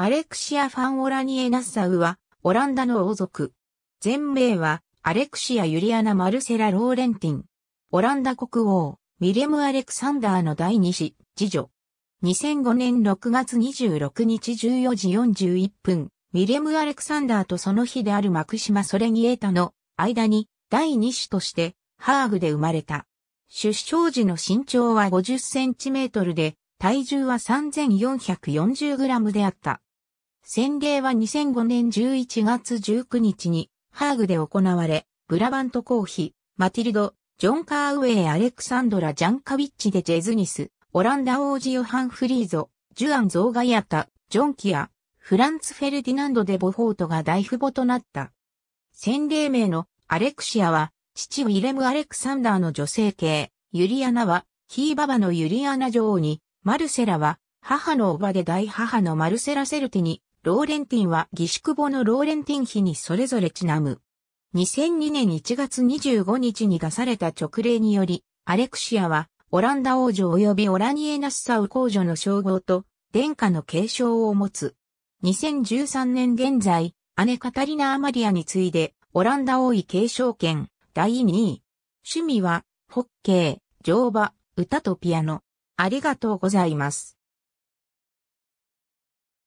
アレクシア・ファン・オラニエ・ナッサウは、オランダの王族。全名は、アレクシア・ユリアナ・マルセラ・ローレンティン。オランダ国王、ミレム・アレクサンダーの第二子、次女。2005年6月26日14時41分、ミレム・アレクサンダーとその日であるマクシマ・ソレニエータの間に、第二子として、ハーグで生まれた。出生時の身長は50センチメートルで、体重は3440グラムであった。宣礼は2005年11月19日にハーグで行われ、ブラバントコーヒー、マティルド、ジョン・カーウェイ・アレクサンドラ・ジャンカビッチでジェズニス、オランダ王子ヨハン・フリーゾ、ジュアン・ゾーガイアタ、ジョン・キア、フランツ・フェルディナンド・デ・ボフォートが大父母となった。先例名のアレクシアは、父ウィレム・アレクサンダーの女性系、ユリアナは、ヒーババのユリアナ女王に、マルセラは、母のおばで大母のマルセラ・セルティに、ローレンティンは義宿母のローレンティン妃にそれぞれちなむ。2002年1月25日に出された直令により、アレクシアはオランダ王女及びオラニエナッサウ公女の称号と殿下の継承を持つ。2013年現在、姉カタリナ・アマリアに次いで、オランダ王位継承権、第2位。趣味は、ホッケー、乗馬、歌とピアノ。ありがとうございます。